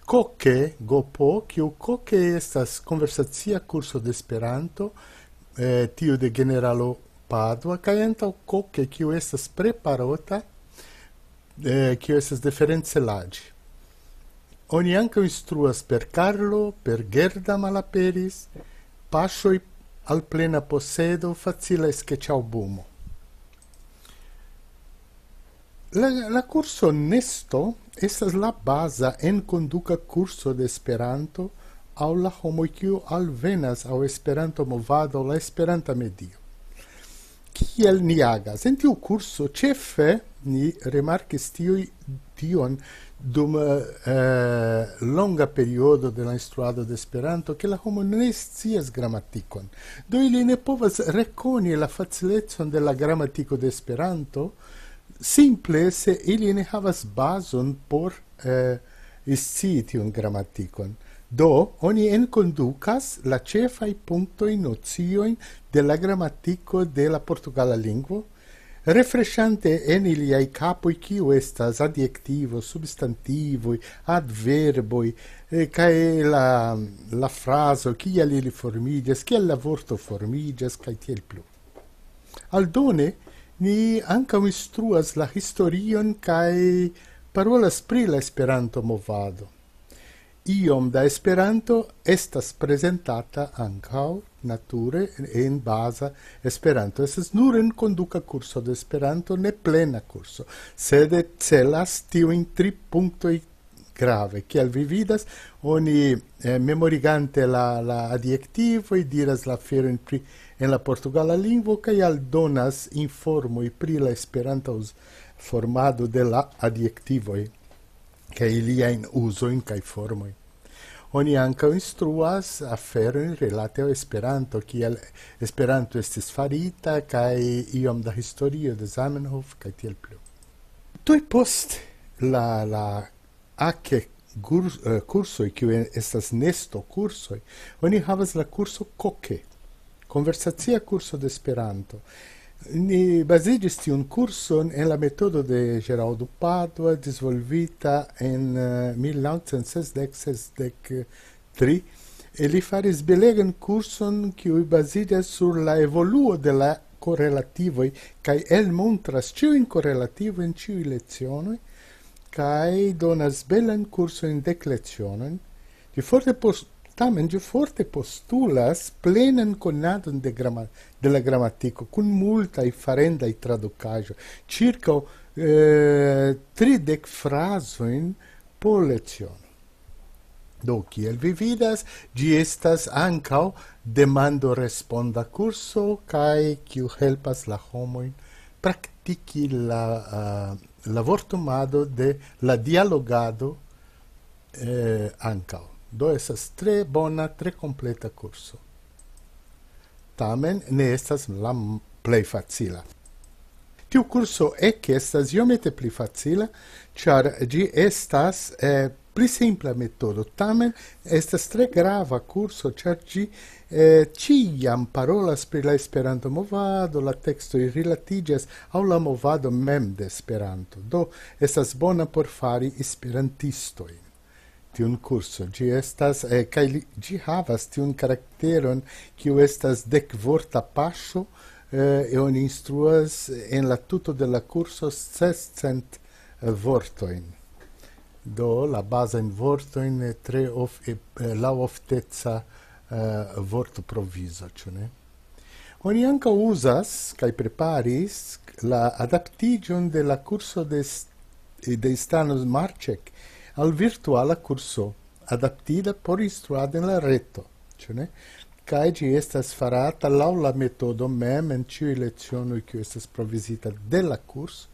koke gopo kiu koke estas konversacia kurso de esperanto tiu de generalo Pádua, o que essas preparota, eh, que essas diferencelade. Oni anca instruas per Carlo, per Gerda Malaperis, e al plena possedo facile sketchau bumo. La, la curso Nesto estas la baza en conduca curso de Esperanto au la homo kiu alvenas al Esperanto movado la Esperanta medio. kiel ni agas. En tiu curso, cefe, ni remarcis tiui tion dum uh, longa periodo de la instruado de Esperanto che la homo ne scias grammaticon. Do ili ne povas reconi la facilezion de la grammatico de Esperanto simple se ili ne havas bazon por uh, scii tion grammaticon. Do oni enkondukas la ĉefaj punktojn, nociojn de la gramatiko de la portugala lingvo, refreŝante en iliaj kapoj kio estas adjektivo, substantivoj, adverboj e, kaj la frazo kial ili formiĝas, kiel la vorto formiĝas kaj tiel plu. Aldone ni ankaŭ instruas la historion kaj parolas pri la Esperanto-movado. iom da esperanto estas presentata ankaŭ nature en baza esperanto estas nur en konduka kurso de esperanto ne plena kurso sed celas in tri punktoj grave che al vividas oni eh, memorigante la la adiectivo e diras la fero in pri en la portugala lingua, che al donas informo i pri la esperanta formado de la adiectivo Kaj iliajn uzojn kaj formoj, oni ankaŭ instruas aferojnlate al Esperanto, kiel Esperanto estis farita kaj iom da historio de Zamenhof kaj tiel plu. Tuj post la Akekursoj, eh, kiuj estas nestokursoj, oni havas la kurso Koke, konversacia kurso de Esperanto baziĝis tiun kurson en la metodo de geraldu Pado disvolvita en 1906 eh, de3 e li faris belegan kurson kiuj baziĝas sur la evoluo de la koreltivovoj kaj el montras ĉiujn korelativon ĉiuj lecionoj kaj donas belan kursojn de lecionoj di forte post Tamen ĝi forte postulas plenan konadon de la gramatiko kun multaj farendaj tradukaĵoj, ĉirkaŭ eh, tridek frazojn po leciono. Do kiel vi vidas, ĝi estas ankaŭ demandoresponda kurso kaj kiu helpas la homojn praktiki eh, la vortumado de la dialogado eh, ankaŭ. do esas tre bona, tre completa curso. Tamen ne estas la plej facila. Tiu curso e che estas iomete pli facila, char gi estas eh, pli simpla metodo. Tamen estas tre grava curso, char gi eh, ciam parolas pri la Esperanto movado, la texto i relatigas au la movado mem de Esperanto. Do, estas bona por fari Esperantistoi. kurso eh, kaj ĝi havas tiun karakteron kiu estas dekvorta paŝo eh, e oni instruas en la tuto de la kurso sescent eh, vortojn, do la bazajn vortojn laŭofteca vortoprovizoĉ ne Oni ankaŭ uzas kaj preparis la adaptiĝon de la kurso destanos Marek. al virtuala curso adaptida por instruad in la reto. Cione, cae gi estes farata l'aula metodo mem en ciu lezionui cio estes provisita della kurs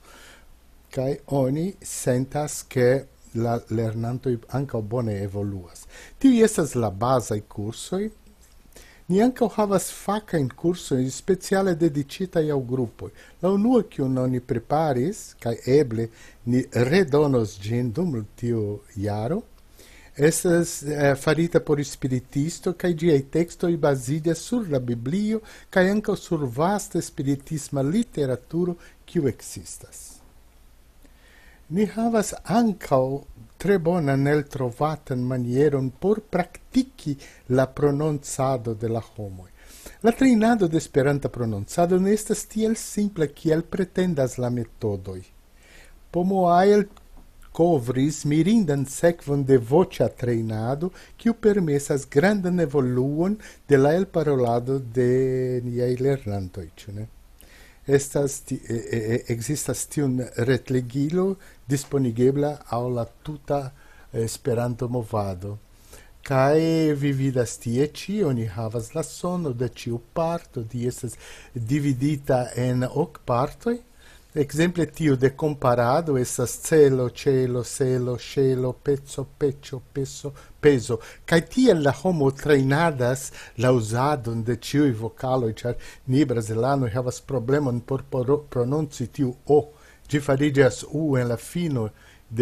cae oni sentas che la lernanto anca bone evoluas. Tio estes la baza i Ni anche havas facain in curso in speciale dedicita al gruppo. La unua che non ni preparis, cae eble ni redonos gin dum tio iaro, Estas eh, farita por spiritisto, cae giai textoi basidia sur la Biblio, cae anca sur vasta spiritisma literaturo, quiu existas. Ni havas ancao tre bonan el trovatan manieron por practici la pronunciado de la homoi. La trinado de esperanta pronunciado ne estas tiel simple kiel pretendas la metodoi. Pomo ael covris mirindan sekvon de voĉa trejnado kiu permesas grandan evoluon de la elparolado de niaj lernantoj, Eekzistas e, e, tiun retlegilo disponigebla a la tuta Esperanto-movado. Kaj vi vidas tie ĉi, oni havas la sono de ĉiu parto di estas dividita en ok partoj? Ekzemple tio de komparado estas celo, ĉelo, celo, ĉelo, peco, peĉ, pe, pesozo, kaj tiel la homo trejnadas la uzadon de ĉiuj vokaloj, ĉar ni brazellanoj havas problemon por prononci tiu "o, ĝi fariĝasu en la fino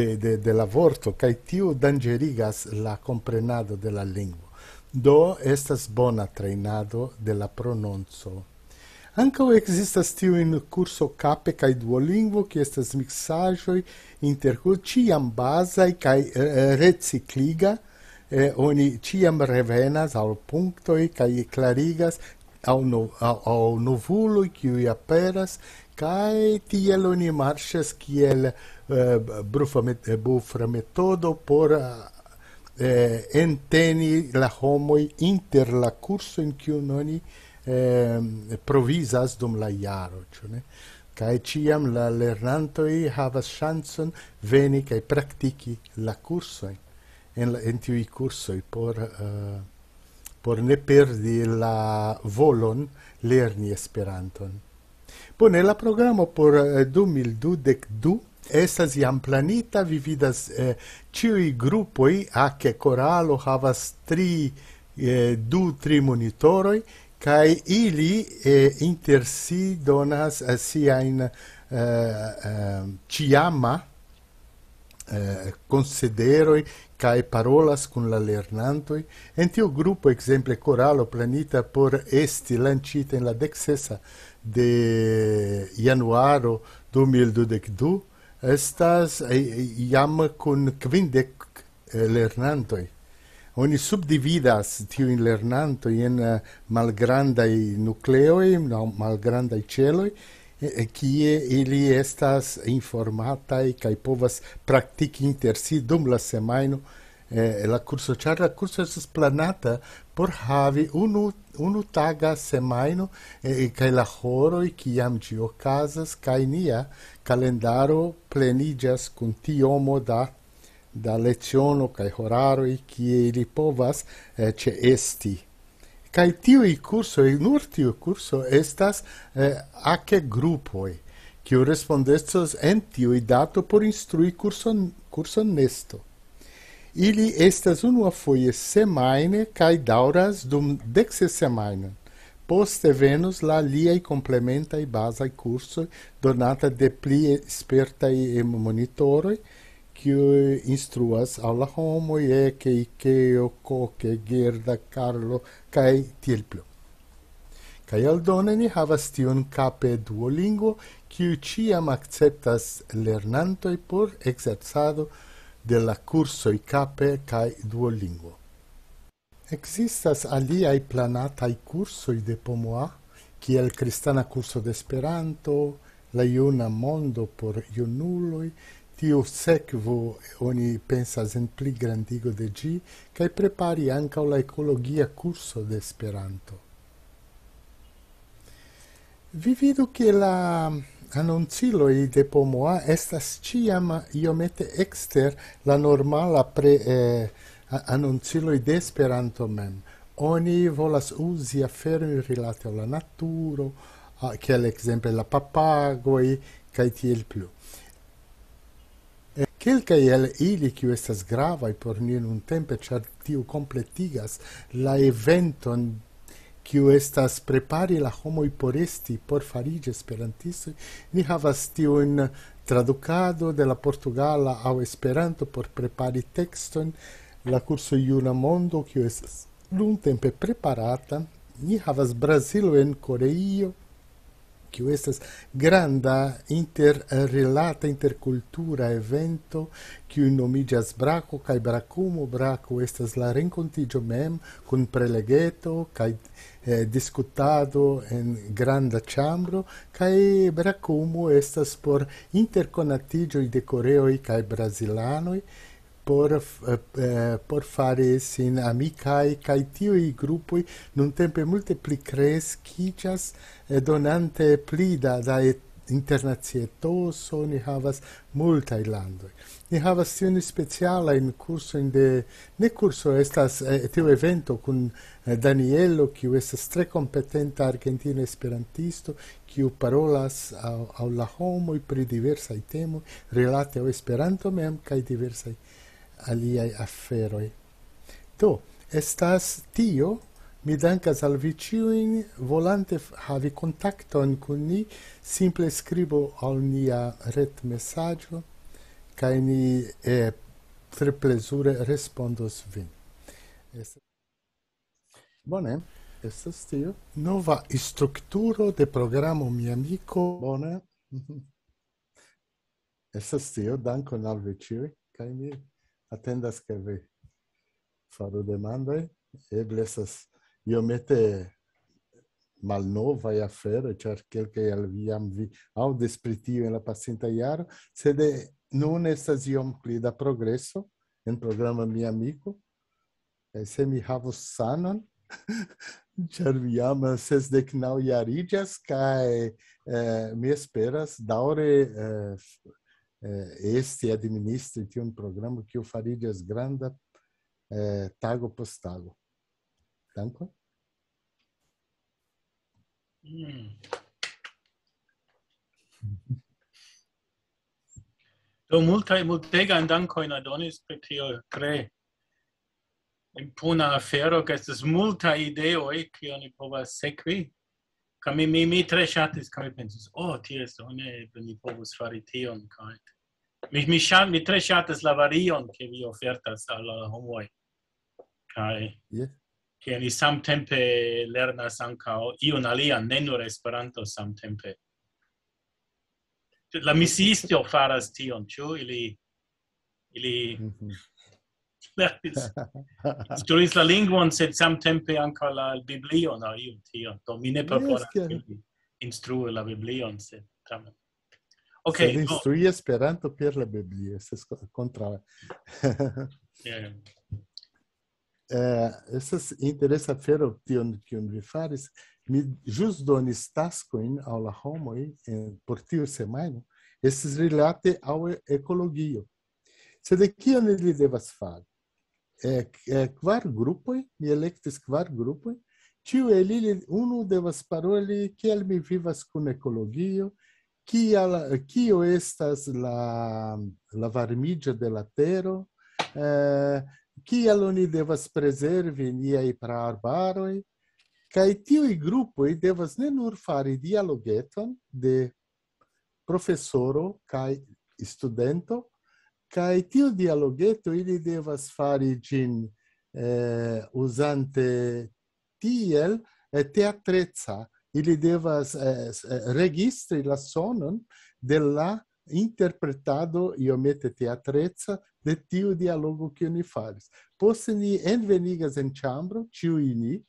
de la vorto, kaj tio danĝeriigas la komprenado de la lingua. do estas bona trejnado de la prononco. Ancao existas tiu in curso CAPE cae Duolingvo, qui estas mixajoi inter ciam basai cae eh, eh, recicliga, eh, oni ciam revenas al punctoi cae clarigas au, no, au, au novului qui aperas, cae tiel oni marches ciel eh, metodo por eh, enteni la homoi inter la curso in cui oni Eh, provizas dum la jaro, ĉ? Kaj ĉiam la lernantoj havas ŝancon veni kaj praktiki la kursojn en tiuj kursoj eh, por ne perdi la volon lerni Esperanton. Bone la programo por 2002 eh, 2002 estas jam planita, vidas ĉiuj grupoj, a ke Koralo havas du- tri monitoroj, Kaj ili e inter si donas a siajn eh, eh, ĉiama konsideroj eh, kaj parolas kun la lernantoj. En tiu grupo, ekzemple koralo planita por esti lanĉita en la dekscesa de januaro 2002, estas jam kun kvindek lernantoj. oni subdividas tiu in lernanto in eh, malgranda i nucleo i no malgranda i cielo e qui e li estas informata i kai povas praktik inter si dum la semaino e eh, la curso la curso es planata por havi unu unu taga semaino e eh, kai la horo i ki casas, ti okazas kai nia calendaro plenidias kun tiomo omo da da lezione ca horaro i chi li povas eh, ce esti ca i tio i curso i nurti curso estas eh, a che gruppo e che u respondestos en tio i dato por instrui curso curso nesto ili estas unu a foie semaine ca i dauras dum dexe semaine poste venus la lia i complementa i basa i curso donata de pli esperta i monitori kiuj instruas al la homoj e Ke Iikeo, Koke, Gerda Karlo kaj Tielplo. Kaj aldone ni havas tion kape duolingo, kiu ĉiam akceptas lernantoj por ekzercado de la kursoj kape kaj duolingo. Ekzistas aliaj planataj kursoj de pomoA, kielKristaa kurso de Esperanto, la juna mondo por junuloj, Tiu secvu oni pensas in pli grandigo de gi, cae prepari anca o la ecologia curso de Esperanto. Vi vidu che la annunciloi de pomoa estas ciam iomete exter la normala preannunciloi eh, de speranto mem. Oni volas usi a fermi rilate o la naturo, cael exemple la papagoi, cae tiel pliu. Quelca el ili, quio estas gravae por ni in un tempe, char tiu completigas la eventon quio estas prepari la homoi por esti, por farige esperantissi, ni havas tiu in traducado de la Portugala au esperanto por prepari texton la curso Iuna Mondo, quio estas l'un tempe preparata, ni havas Brasilo en Coreio, kiu estas granda interrelata intercultura evento kiu nomiĝas brako kaj Braco brako estas la renkontiĝo mem kun prelegeto kaj eh, diskutado en granda ĉambro kaj brakumo estas por interkonatiĝoj de koreoj kaj brazilanoj por eh, eh, por fare sin amicai kai tio i grupoi non tempe multe pli kreski eh, donante pli da da internazie to soni havas multa ilando ni havas tio ni speciala in curso in de ne curso estas eh, tio evento kun Danielo, eh, Daniello ki estas tre kompetenta argentino esperantisto ki parolas au, au la homo pri diversa temo relate o esperanto mem kai diversa aliae afferoi. Do, estas tio, mi dankas al vi ciuin volante havi contacton con ni, simple scribo al nia ret messaggio, cae ni e tre plesure respondos vin. Es... Bone, estas tio. Nova istructuro de programo, mi amico. Bone. *laughs* Estas tio, dankon al vi ciuin. Kaj ni... atendas que vi. Faru demandoi, eblesas iomete malnova e afero, char quel que al viam vi audis pri tio en la pasinta jaro, sed nun estas iom pli da progresso en programa mi amiko, kaj se mi havos sanon, de que não ia naŭ já kaj eh, mi esperas daure eh, é, este administra tinha um programa que o Faridias Granda é, tago postago. Tanto? Hum. *laughs* Do então, multaj multegan dankojn donis pri tio tre impona afero, ke estas multaj ideoj kiujn ni povas sekvi. ca mi, mi, mi tre shatis ca mi pensis oh ties do ne mi povus fari tion ca mi, mi, shat, mi tre shatis la varion ke vi ofertas al la homoi Kai, yeah. ke ni sam tempe lernas anca iun alia ne esperanto sam tempe la misistio faras tion ciu ili ili mhm lernis *laughs* instruis la lingvon sed samtempe ankaŭ la biblion aŭ iun tion do mi ne preparas yes, la biblion sed tamen Ok, Se instruis oh. esperanto per la biblia, estes contra. *laughs* Eh, estes interessa fero tion kiun vi faris, mi jus donis taskoin al la homoi en, por tiu semaino, estes rilate au ecologio. Sed de kion ili devas fari? e e kvar grupoi, mi electis kvar grupoi, ti u unu de vas paroli kiel mi vivas kun ekologio ki ki o estas la la varmidja de la tero e ki al oni devas vas preserve ni pra arbaroi, ka ti grupo i de vas ne nur fari dialogeton de professoro kai studento kai tio dialoghetto ili devas fari gin eh, usante tiel e eh, teatrezza ili devas eh, eh, registri la sonon della interpretado io mette teatrezza de tio dialogo che ni faris posse ni envenigas en chambro tio ini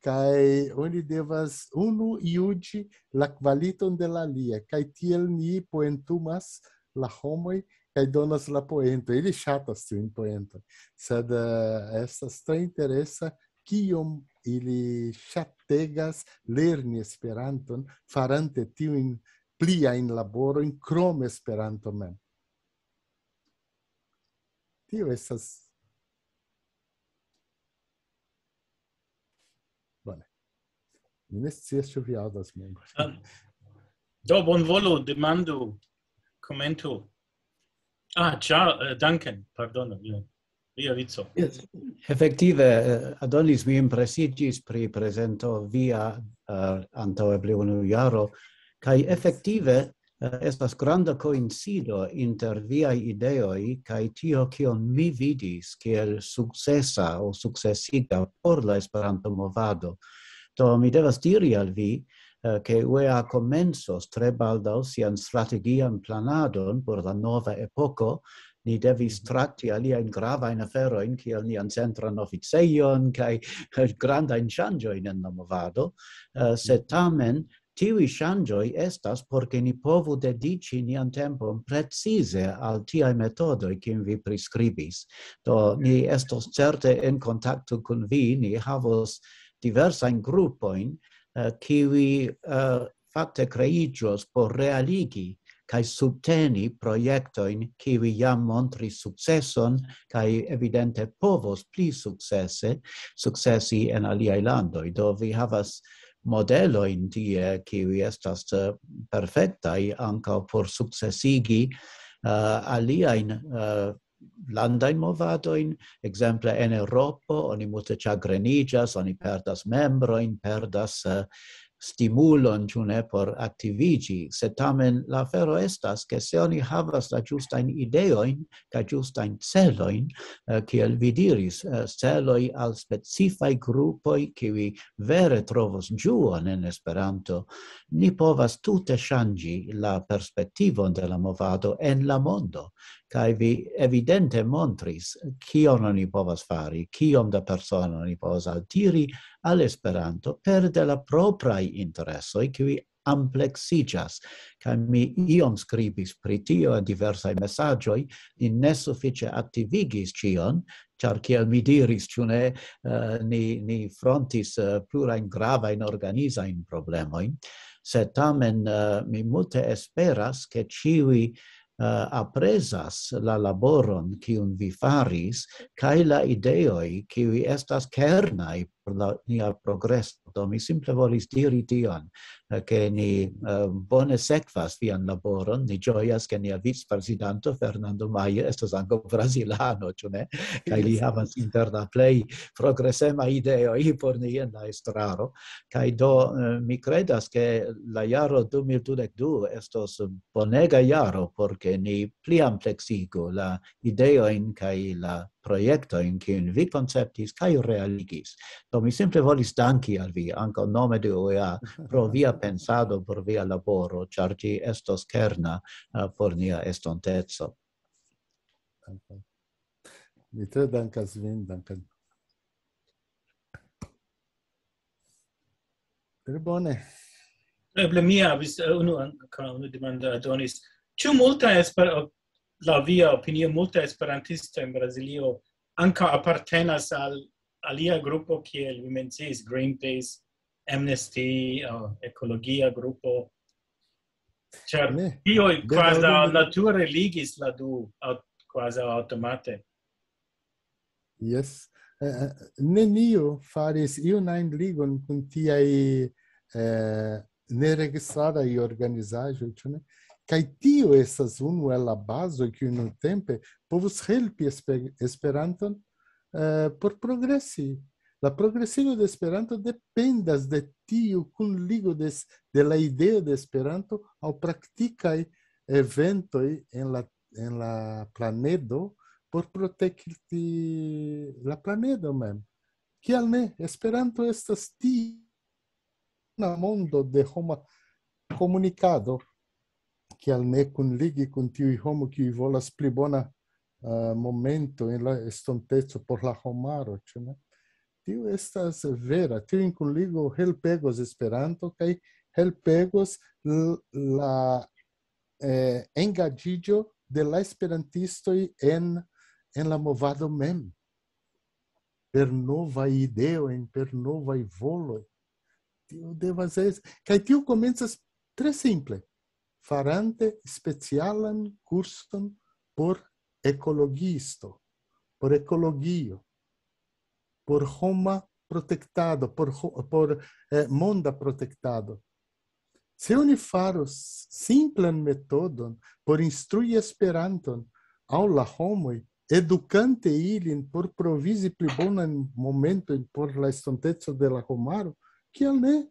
kai oni devas unu iugi la qualiton de la lia kai tiel ni poentumas la homoi kai donas la poento ili chatas tiu poento sed uh, estas tre interesa kiom ili chategas lerni esperanton farante tiu in plia in laboro in krom esperanto mem tio estas bone mi ne scias ĉu vi aŭdas min ah, do bonvolu demandu komentu Ah, già, uh, eh, Duncan, pardono, yeah. via vizzo. Yes. Effettive, uh, eh, Adonis, mi impresigis pri presento via uh, eh, anto ebli unu cae effettive uh, estas granda coincido inter viai ideoi cae tio cion mi vidis ciel successa o successiga por la esperanto movado. To mi devas diri al vi, Eh, che ue a commensos tre sian strategian planadon por la nova epoco, ni devis mm-hmm. tratti alia in grava in afero in quel ni an centra novizeion kai eh, granda in changio in en novado uh, eh, se mm-hmm. tamen ti wi changio estas por ke ni povu de dici ni an tempo precise al ti ai metodo ke vi prescribis to ni estos certe in contatto con vi ni havos diversa in gruppo in uh, Eh, kiwi uh, uh, eh, fakte kreigios por realigi kai subteni proiectoin in kiwi jam montri successon kai evidente povos pli successe successi en alia landoi. do vi havas modelo in die kiwi estas uh, eh, perfekta i por successigi uh, alia uh, landai movado in exemple en europa oni multe chagrenigas oni perdas membro in perdas uh, eh, stimulo in tune por activigi se tamen la ferro estas che se oni havas la giusta in ideo in ca giusta in celo in eh, eh, che al specifai gruppo che vi vere trovos giu en esperanto ni povas tutte changi la perspectivo de la movado en la mondo kai vi evidente montris kion oni povas fari on da persona oni povas altiri al esperanto per de la propria interesse e qui amplexigas kai mi iom scribis pritio a diversa messaggio in nesufficia attivigis cion char kiel mi diris cune uh, eh, ni ni frontis uh, plurain grava in organiza in problemoin se tamen uh, mi multe esperas che ciui uh, eh, apresas la laboron kiun vi faris kaj la ideoj kiuj estas kernaj por la nia progreso. Do mi simple volis diri tion, che eh, ni uh, bone sekvas vian laboron, ni gioias che nia viz presidente Fernando Maia estos anco brasilano, ciù ne? *laughs* li havas inter la plei progresema ideo i por ni en la estraro. Cai do eh, mi credas che la yaro 2022 estos bonega por porque ni pliam plexigo la ideoin cai la projekto in kiu vi konceptis kaj realigis. Do mi simple volis danki al vi anko nome de OEA pro *laughs* via pensado por via laboro, ĉar ĝi estos kerna eh, por nia estonteco. Mi tre dankas vin, dankas. Tre bone. mia, vis, uh, eh, unu, unu demanda adonis, Ĉu multaj esperoj la via opinio multa esperantista in Brasilio anca appartenas al alia grupo kiel vi mencis Greenpeace, Amnesty, uh, Ecologia grupo. Ĉar quase a nature religis la du quase aŭtomate. Yes. Uh, eh, eh, nenio faris iunajn ligon kun tiaj uh, eh, neregistraraj organizaĵoj, ĉu ne? Uh, kai tio estas unu el la bazo kiu tempe povus helpi esper esperanton uh, por progresi la progresio de esperanto dependas de tio kun ligo de la idea de esperanto al praktika eventoi en la en la planedo por protekti la planedo mem kial ne esperanto estas tio na mondo de homa comunicado che al me con ligi con tiu homo che i pli bona uh, momento in la estontezzo por la homaro che no tiu esta severa tiu in con ligo hel pegos esperanto kai hel pegos la eh, engadigio de la esperantisto en en la movado mem per nova ideo en per nova i volo tiu devas es kai tiu comenzas Tres simple. farante especialan curson por ecologisto, por ecologio, por homa protectado, por, por eh, monda protectado. Se unifaro faros simplan metodon por instrui Esperanton aula la y educante ilin por provisi pli momento y por la estonteco de la homaro, kial ne?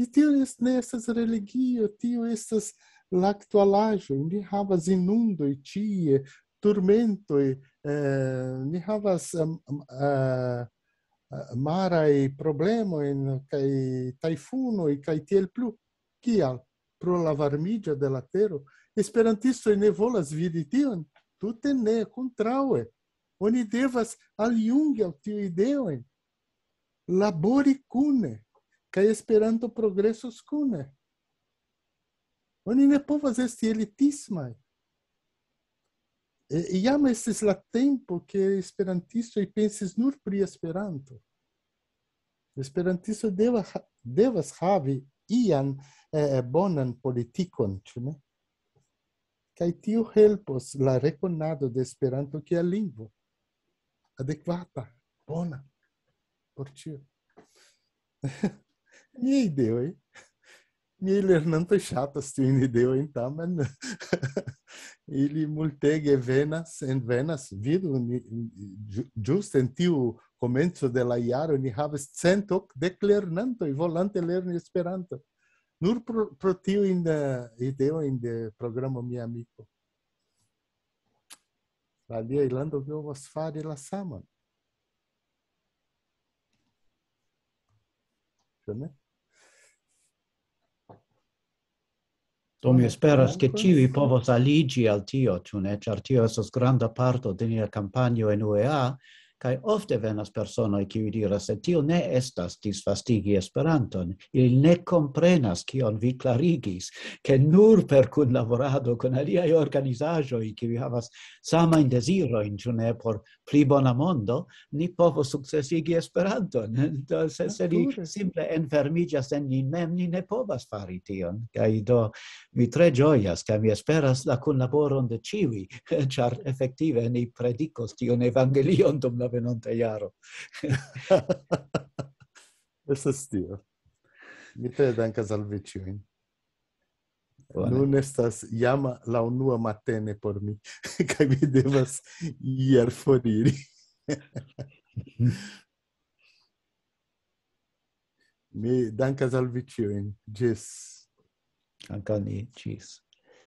e tio est nessas religio, tio estas l'actualajo, ni havas inundo e tie, turmento eh, havas eh, marai problemo in kai taifuno e kai tiel plu kial pro la varmigia de la tero esperantisto ne volas vidi tion tute ne contraue oni devas al jungel tio ideo labori cune kaj esperando progressos kune. Né? Oni ne é povas esti elitismaj. E, jam estis la tempo que é esperantistoj pensis nur pri Esperanto. Esperantisto deva, devas havi ian eh, eh bonan politikon, ĉu ne? Né? Kaj tio helpos la rekonado de Esperanto kiel é lingvo adekvata, bona por ĉio. *laughs* Mie ideoi, mie lernantoi chapastu in ideoi, tamen, *laughs* ili multege venas, en venas, vidu, just in tiu comenzu de la iaro, ni habes centoc dec lernantoi volante lerni Esperanto. Nur pro tiu in ideoi de programo mia amico. La liei lando govas fari la sama. C'o ne? Do mi esperas che ci vi povos aligi al tio, ciune, char tio esos granda parto de nia campagno en UEA, kai ofte venas personoj vi diras se tio ne estas disfastigi esperanton ili ne komprenas kion vi clarigis, ke nur per kunlaborado kun aliaj organizaĵoj kiu havas samain dezirojn ĉu ne por pli bona mondo ni povos sukcesigi esperanton do se se simple enfermiĝas en ni mem ni ne povas fari tion kaj do mi tre ĝojas kaj mi esperas la kunlaboron de civi, *laughs* ĉar effektive ni predikos tion evangelion dum la la venonta iaro. *laughs* Estas tio. Mi tre dankas al vi ĉiujn. Eh? Nun estas jam la unua matene por mi, kaj *laughs* mi devas ier foriri. *laughs* mi dankas al vi ĉiujn. Ĝis. ni. Ĝis.